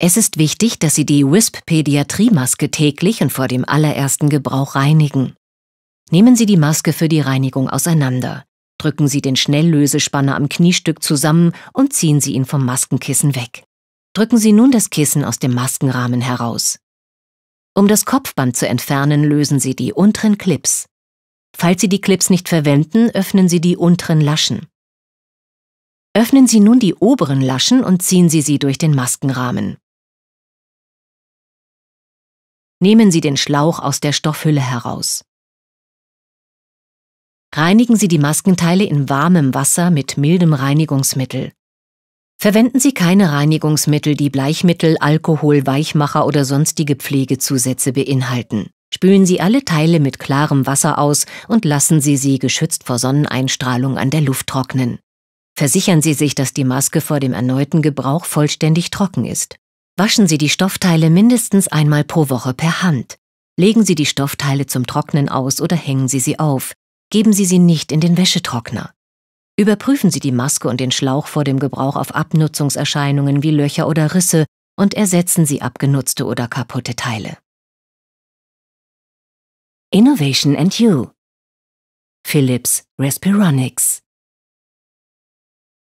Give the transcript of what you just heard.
Es ist wichtig, dass Sie die WISP-Pädiatrie-Maske täglich und vor dem allerersten Gebrauch reinigen. Nehmen Sie die Maske für die Reinigung auseinander. Drücken Sie den Schnelllösespanner am Kniestück zusammen und ziehen Sie ihn vom Maskenkissen weg. Drücken Sie nun das Kissen aus dem Maskenrahmen heraus. Um das Kopfband zu entfernen, lösen Sie die unteren Clips. Falls Sie die Clips nicht verwenden, öffnen Sie die unteren Laschen. Öffnen Sie nun die oberen Laschen und ziehen Sie sie durch den Maskenrahmen. Nehmen Sie den Schlauch aus der Stoffhülle heraus. Reinigen Sie die Maskenteile in warmem Wasser mit mildem Reinigungsmittel. Verwenden Sie keine Reinigungsmittel, die Bleichmittel, Alkohol, Weichmacher oder sonstige Pflegezusätze beinhalten. Spülen Sie alle Teile mit klarem Wasser aus und lassen Sie sie geschützt vor Sonneneinstrahlung an der Luft trocknen. Versichern Sie sich, dass die Maske vor dem erneuten Gebrauch vollständig trocken ist. Waschen Sie die Stoffteile mindestens einmal pro Woche per Hand. Legen Sie die Stoffteile zum Trocknen aus oder hängen Sie sie auf. Geben Sie sie nicht in den Wäschetrockner. Überprüfen Sie die Maske und den Schlauch vor dem Gebrauch auf Abnutzungserscheinungen wie Löcher oder Risse und ersetzen Sie abgenutzte oder kaputte Teile. Innovation and You Philips Respironics